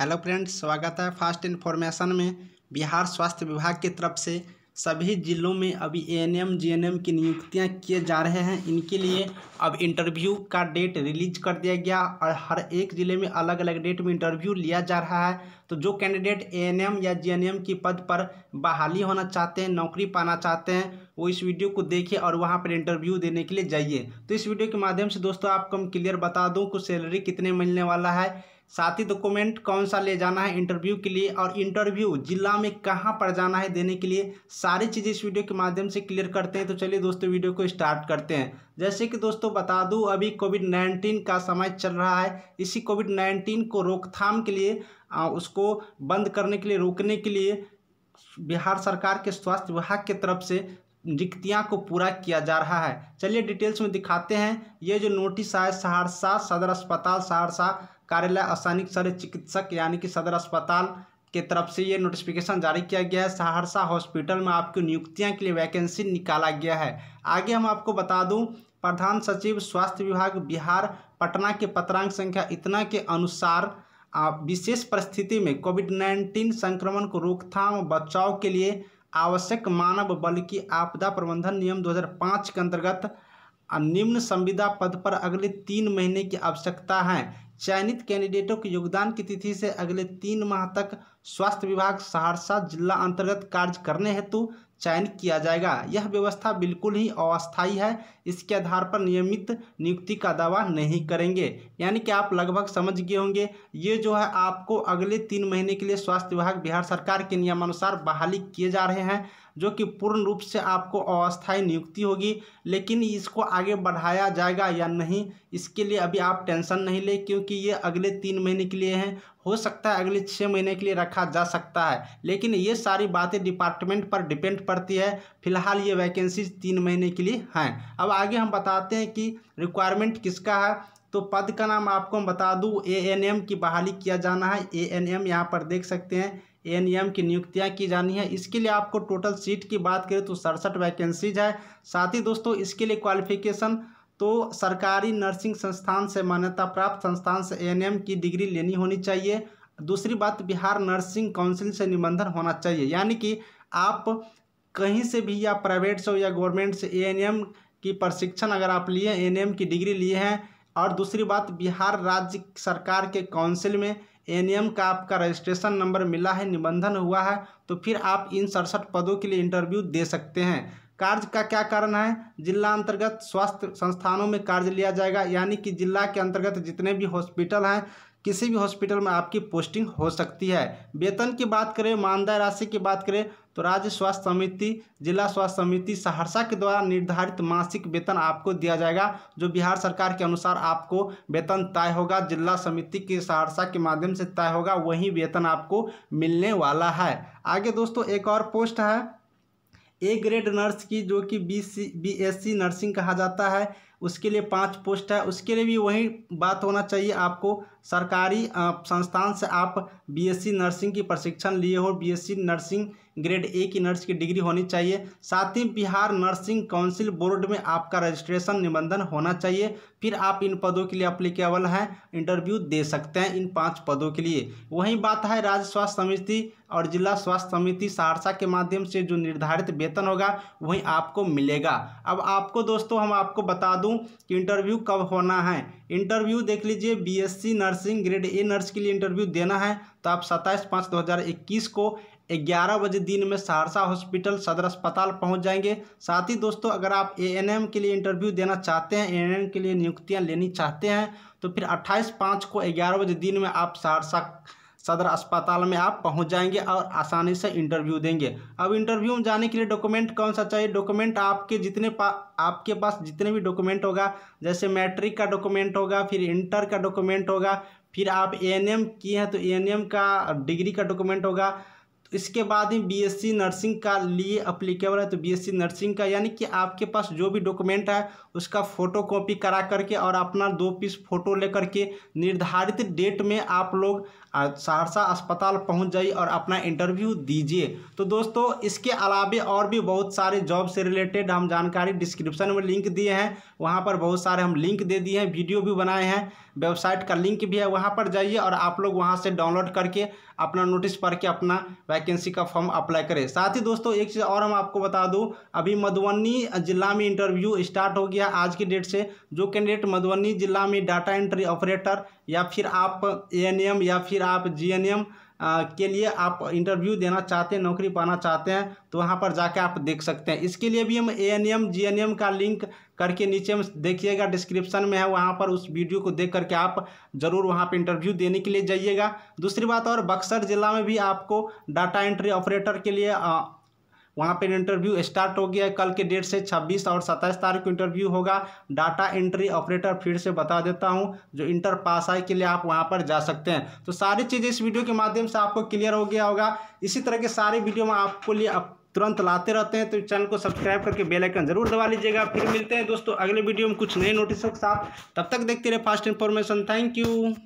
hello friends स्वागत है fast information में बिहार स्वास्थ्य विभाग की तरफ से सभी जिलों में अभी A N M G N M की नियुक्तियाँ किए जा रहे हैं इनके लिए अब इंटरव्यू का डेट रिलीज कर दिया गया और हर एक ज़िले में अलग अलग डेट में इंटरव्यू लिया जा रहा है तो जो कैंडिडेट ए एन एम या जी एन एम की पद पर बहाली होना चाहते हैं नौकरी पाना चाहते हैं वो इस वीडियो को देखिए और वहाँ पर इंटरव्यू देने के लिए जाइए तो इस वीडियो के माध्यम से दोस्तों आपको हम क्लियर बता दूँ कि सैलरी कितने मिलने वाला है साथ ही डॉक्यूमेंट कौन सा ले जाना है इंटरव्यू के लिए और इंटरव्यू जिला में कहाँ पर जाना है देने के लिए सारी चीज़ें इस वीडियो के माध्यम से क्लियर करते हैं तो चलिए दोस्तों वीडियो को स्टार्ट करते हैं जैसे कि दोस्तों बता दूं अभी कोविड नाइन्टीन का समय चल रहा है इसी कोविड नाइन्टीन को रोकथाम के लिए आ, उसको बंद करने के लिए रोकने के लिए बिहार सरकार के स्वास्थ्य विभाग के तरफ से रिक्तियाँ को पूरा किया जा रहा है चलिए डिटेल्स में दिखाते हैं ये जो नोटिस आए सहरसा सदर अस्पताल सहरसा कार्यालय असैनिक सर चिकित्सक यानी कि सदर अस्पताल के तरफ से ये नोटिफिकेशन जारी किया गया है सहरसा हॉस्पिटल में आपकी नियुक्तियां के लिए वैकेंसी निकाला गया है आगे हम आपको बता दूं प्रधान सचिव स्वास्थ्य विभाग बिहार पटना के पत्रांक संख्या इतना के अनुसार विशेष परिस्थिति में कोविड नाइन्टीन संक्रमण को रोकथाम बचाव के लिए आवश्यक मानव बल की आपदा प्रबंधन नियम 2005 के अंतर्गत निम्न संविदा पद पर अगले तीन महीने की आवश्यकता है चयनित कैंडिडेटों के योगदान की तिथि से अगले तीन माह तक स्वास्थ्य विभाग सहरसा जिला अंतर्गत कार्य करने हेतु चयनित किया जाएगा यह व्यवस्था बिल्कुल ही अस्थायी है इसके आधार पर नियमित नियुक्ति का दावा नहीं करेंगे यानी कि आप लगभग समझ गए होंगे ये जो है आपको अगले तीन महीने के लिए स्वास्थ्य विभाग बिहार सरकार के नियमानुसार बहाली किए जा रहे हैं जो कि पूर्ण रूप से आपको अस्थायी नियुक्ति होगी लेकिन इसको आगे बढ़ाया जाएगा या नहीं इसके लिए अभी आप टेंशन नहीं लें क्योंकि ये अगले तीन महीने के लिए हैं हो सकता है अगले छः महीने के लिए रखा जा सकता है लेकिन ये सारी बातें डिपार्टमेंट पर डिपेंड पड़ती है फिलहाल ये वैकेंसी तीन महीने के लिए हैं अब आगे हम बताते हैं कि रिक्वायरमेंट किसका है तो पद का नाम आपको हम बता दूँ ए एन एम की बहाली किया जाना है ए एन एम यहाँ पर देख सकते हैं एनएम की नियुक्तियां की जानी है इसके लिए आपको टोटल सीट की बात करें तो सड़सठ वैकेंसीज है साथ ही दोस्तों इसके लिए क्वालिफिकेशन तो सरकारी नर्सिंग संस्थान से मान्यता प्राप्त संस्थान से एम की डिग्री लेनी होनी चाहिए दूसरी बात बिहार नर्सिंग काउंसिल से निबंधन होना चाहिए यानी कि आप कहीं से भी या प्राइवेट से हो या गवर्नमेंट से एम की प्रशिक्षण अगर आप लिए एम की डिग्री लिए हैं और दूसरी बात बिहार राज्य सरकार के काउंसिल में एन का आपका रजिस्ट्रेशन नंबर मिला है निबंधन हुआ है तो फिर आप इन सड़सठ पदों के लिए इंटरव्यू दे सकते हैं कार्य का क्या कारण है जिला अंतर्गत स्वास्थ्य संस्थानों में कार्य लिया जाएगा यानी कि जिला के अंतर्गत जितने भी हॉस्पिटल हैं किसी भी हॉस्पिटल में आपकी पोस्टिंग हो सकती है वेतन की बात करें मानदेय राशि की बात करें तो राज्य स्वास्थ्य समिति जिला स्वास्थ्य समिति सहरसा के द्वारा निर्धारित मासिक वेतन आपको दिया जाएगा जो बिहार सरकार के अनुसार आपको वेतन तय होगा जिला समिति के सहरसा के माध्यम से तय होगा वही वेतन आपको मिलने वाला है आगे दोस्तों एक और पोस्ट है ए ग्रेड नर्स की जो कि B C B S C nursing कहा जाता है उसके लिए पाँच पोस्ट है उसके लिए भी वही बात होना चाहिए आपको सरकारी संस्थान से आप बीएससी नर्सिंग की प्रशिक्षण लिए हो बीएससी नर्सिंग ग्रेड ए की नर्स की डिग्री होनी चाहिए साथ ही बिहार नर्सिंग काउंसिल बोर्ड में आपका रजिस्ट्रेशन निबंधन होना चाहिए फिर आप इन पदों के लिए अप्लीकेबल हैं इंटरव्यू दे सकते हैं इन पाँच पदों के लिए वही बात है राज्य स्वास्थ्य समिति और जिला स्वास्थ्य समिति सहरसा के माध्यम से जो निर्धारित वेतन होगा वही आपको मिलेगा अब आपको दोस्तों हम आपको बता दूँ दूं कि इंटरव्यू कब होना है इंटरव्यू देख लीजिए BSc nursing grade A nurse के लिए इंटरव्यू देना है तो आप सत्ताईस पाँच दो हज़ार इक्कीस को ग्यारह बजे दिन में सहरसा हॉस्पिटल सदर अस्पताल पहुंच जाएंगे साथ ही दोस्तों अगर आप एएनएम के लिए इंटरव्यू देना चाहते हैं एएनएम के लिए नियुक्तियां लेनी चाहते हैं तो फिर अट्ठाईस पाँच को ग्यारह बजे दिन में आप सहरसा सदर अस्पताल में आप पहुंच जाएंगे और आसानी से इंटरव्यू देंगे अब इंटरव्यू में जाने के लिए डॉक्यूमेंट कौन सा चाहिए डॉक्यूमेंट आपके जितने पा आपके पास जितने भी डॉक्यूमेंट होगा जैसे मैट्रिक का डॉक्यूमेंट होगा फिर इंटर का डॉक्यूमेंट होगा फिर आप ए एन एम किए हैं तो ए एन एम का डिग्री का डॉक्यूमेंट होगा इसके बाद ही बीएससी नर्सिंग का लिए अप्लीकेबल है तो बीएससी नर्सिंग का यानी कि आपके पास जो भी डॉक्यूमेंट है उसका फ़ोटो कॉपी करा करके और अपना दो पीस फोटो लेकर के निर्धारित डेट में आप लोग सहरसा अस्पताल पहुंच जाइए और अपना इंटरव्यू दीजिए तो दोस्तों इसके अलावे और भी बहुत सारे जॉब से रिलेटेड हम जानकारी डिस्क्रिप्शन में लिंक दिए हैं वहाँ पर बहुत सारे हम लिंक दे दिए हैं वीडियो भी बनाए हैं वेबसाइट का लिंक भी है वहाँ पर जाइए और आप लोग वहाँ से डाउनलोड करके अपना नोटिस पढ़ के अपना वैकेंसी का फॉर्म अप्लाई करें साथ ही दोस्तों एक चीज़ और हम आपको बता दूं अभी मधुबनी जिला में इंटरव्यू स्टार्ट हो गया आज की डेट से जो कैंडिडेट मधुबनी जिला में डाटा एंट्री ऑपरेटर या फिर आप ए या फिर आप जी के लिए आप इंटरव्यू देना चाहते हैं नौकरी पाना चाहते हैं तो वहाँ पर जाके आप देख सकते हैं इसके लिए भी हम A N M G N M का लिंक करके नीचे में देखिएगा डिस्क्रिप्शन में है वहाँ पर उस वीडियो को देख करके आप ज़रूर वहाँ पर इंटरव्यू देने के लिए जाइएगा दूसरी बात और बक्सर जिला में भी आपको डाटा एंट्री ऑपरेटर के लिए वहाँ पर इंटरव्यू स्टार्ट हो गया है कल के डेट से 26 और 27 तारीख को इंटरव्यू होगा डाटा एंट्री ऑपरेटर फिर से बता देता हूँ जो इंटर पास आई के लिए आप वहाँ पर जा सकते हैं तो सारी चीज़ें इस वीडियो के माध्यम से आपको क्लियर हो गया होगा इसी तरह के सारे वीडियो में आपको लिए तुरंत लाते रहते हैं तो चैनल को सब्सक्राइब करके बेल आइकन जरूर दबा लीजिएगा फिर मिलते हैं दोस्तों अगले वीडियो में कुछ नए नोटिस के साथ तब तक देखते रहे फास्ट इन्फॉर्मेशन थैंक यू